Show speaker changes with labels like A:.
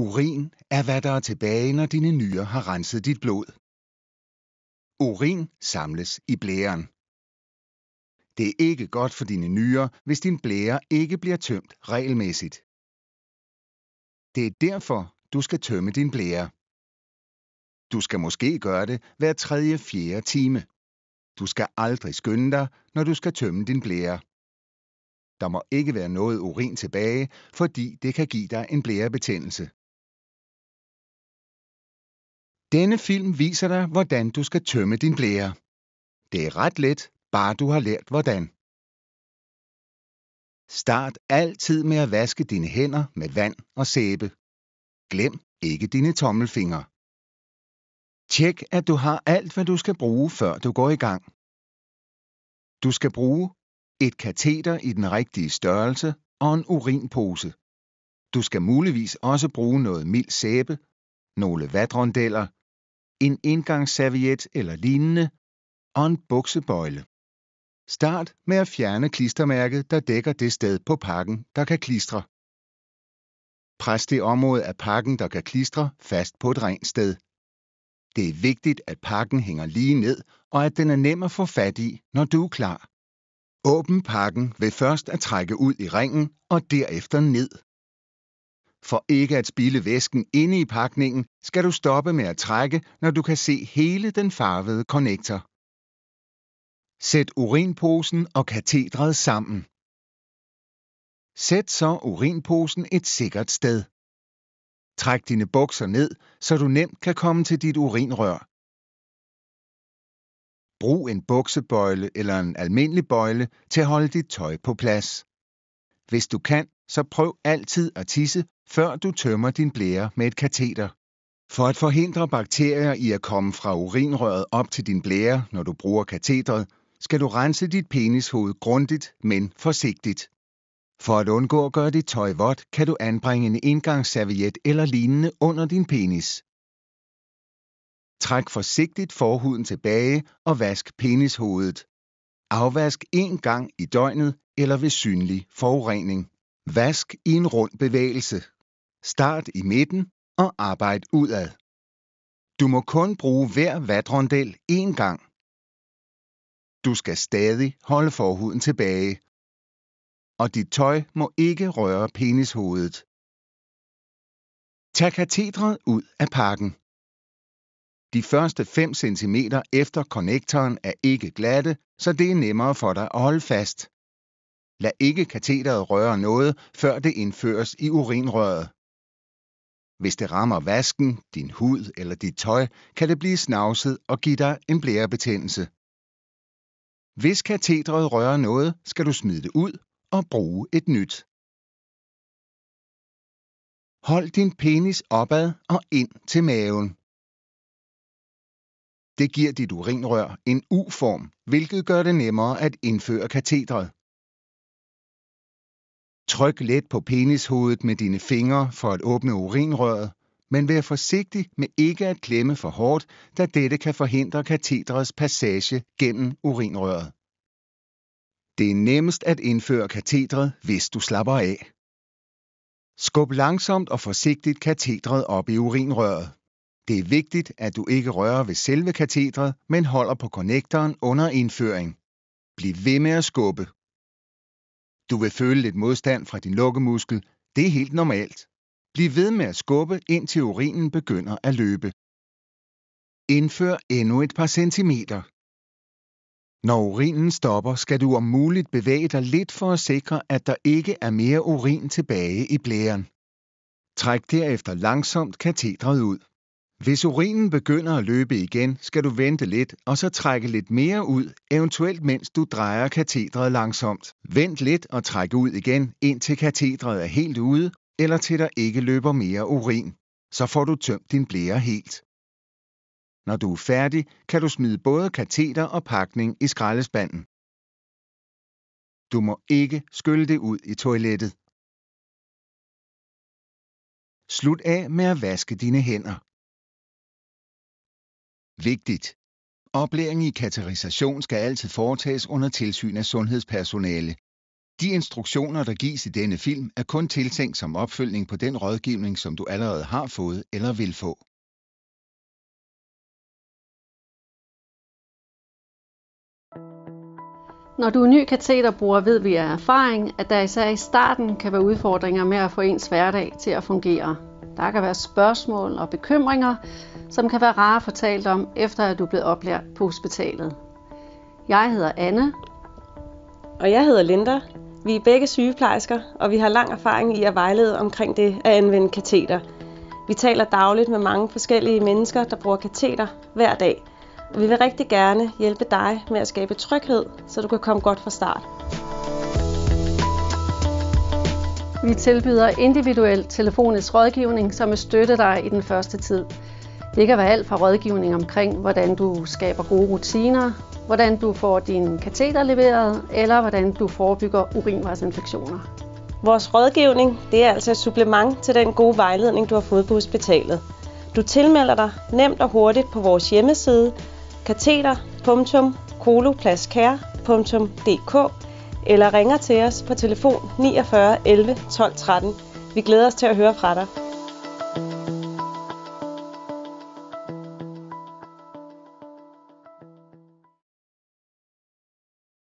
A: Urin er, hvad der er tilbage, når dine nyrer har renset dit blod. Urin samles i blæren. Det er ikke godt for dine nyrer, hvis din blære ikke bliver tømt regelmæssigt. Det er derfor, du skal tømme din blære. Du skal måske gøre det hver tredje, fjerde time. Du skal aldrig skynde dig, når du skal tømme din blære. Der må ikke være noget urin tilbage, fordi det kan give dig en blærebetændelse. Denne film viser dig, hvordan du skal tømme din blære. Det er ret let, bare du har lært hvordan. Start altid med at vaske dine hænder med vand og sæbe. Glem ikke dine tommelfingre. Tjek, at du har alt, hvad du skal bruge, før du går i gang. Du skal bruge et kateter i den rigtige størrelse og en urinpose. Du skal muligvis også bruge noget mild sæbe, nogle vatrondeller, en indgangsserviet eller lignende og en buksebøjle. Start med at fjerne klistermærket, der dækker det sted på pakken, der kan klistre. Pres det område af pakken, der kan klistre, fast på et rent sted. Det er vigtigt, at pakken hænger lige ned, og at den er nem at få fat i, når du er klar. Åbn pakken ved først at trække ud i ringen og derefter ned. For ikke at spilde væsken inde i pakningen, skal du stoppe med at trække, når du kan se hele den farvede konnektor. Sæt urinposen og katetret sammen. Sæt så urinposen et sikkert sted. Træk dine bukser ned, så du nemt kan komme til dit urinrør. Brug en buksebøjle eller en almindelig bøjle til at holde dit tøj på plads. Hvis du kan, så prøv altid at tisse, før du tømmer din blære med et kateter. For at forhindre bakterier i at komme fra urinrøret op til din blære, når du bruger kateteret, skal du rense dit penishoved grundigt, men forsigtigt. For at undgå at gøre dit tøj vådt, kan du anbringe en engangsserviet eller lignende under din penis. Træk forsigtigt forhuden tilbage og vask penishovedet. Afvask én gang i døgnet eller ved synlig forurening. Vask i en rund bevægelse. Start i midten og arbejd udad. Du må kun bruge hver vatrondel én gang. Du skal stadig holde forhuden tilbage. Og dit tøj må ikke røre penishovedet. Tag katetret ud af pakken. De første 5 cm efter konnektoren er ikke glatte, så det er nemmere for dig at holde fast. Lad ikke kateteret røre noget, før det indføres i urinrøret. Hvis det rammer vasken, din hud eller dit tøj, kan det blive snavset og give dig en blærebetændelse. Hvis kateteret rører noget, skal du smide det ud og bruge et nyt. Hold din penis opad og ind til maven. Det giver dit urinrør en U-form, hvilket gør det nemmere at indføre katedret. Tryk let på penishovedet med dine fingre for at åbne urinrøret, men vær forsigtig med ikke at klemme for hårdt, da dette kan forhindre katedrets passage gennem urinrøret. Det er nemmest at indføre katetret, hvis du slapper af. Skub langsomt og forsigtigt katetret op i urinrøret. Det er vigtigt, at du ikke rører ved selve katetret, men holder på konnektoren under indføring. Bliv ved med at skubbe. Du vil føle lidt modstand fra din lukkemuskel. Det er helt normalt. Bliv ved med at skubbe, indtil urinen begynder at løbe. Indfør endnu et par centimeter. Når urinen stopper, skal du om muligt bevæge dig lidt for at sikre, at der ikke er mere urin tilbage i blæren. Træk derefter langsomt katedret ud. Hvis urinen begynder at løbe igen, skal du vente lidt og så trække lidt mere ud, eventuelt mens du drejer katedret langsomt. Vent lidt og træk ud igen, indtil katedret er helt ude, eller til der ikke løber mere urin. Så får du tømt din blære helt. Når du er færdig, kan du smide både kateter og pakning i skraldespanden. Du må ikke skylle det ud i toilettet. Slut af med at vaske dine hænder. Vigtigt! Oplæring i kateterisation skal altid foretages under tilsyn af sundhedspersonale. De instruktioner, der gives i denne film, er kun tiltænkt som opfølgning på den rådgivning, som du allerede har fået eller vil få.
B: Når du er ny kateterbruger, ved vi af erfaring, at der især i starten kan være udfordringer med at få ens hverdag til at fungere. Der kan være spørgsmål og bekymringer, som kan være rare at fortalt om, efter at du er blevet oplært på hospitalet. Jeg hedder Anne. Og jeg hedder Linda. Vi er begge sygeplejersker, og vi har lang erfaring i at vejlede omkring det at anvende kateter. Vi taler dagligt med mange forskellige mennesker, der bruger kateter hver dag. Og vi vil rigtig gerne hjælpe dig med at skabe tryghed, så du kan komme godt fra start. Vi tilbyder individuel telefonisk rådgivning, som vil støtte dig i den første tid – det kan være alt fra rådgivning omkring, hvordan du skaber gode rutiner, hvordan du får din kateter leveret, eller hvordan du forebygger urinvejsinfektioner. Vores rådgivning det er altså et supplement til den gode vejledning, du har fået på hospitalet. Du tilmelder dig nemt og hurtigt på vores hjemmeside kateter.koloplastcare.dk eller ringer til os på telefon 49 11 12 13. Vi glæder os til at høre fra dig.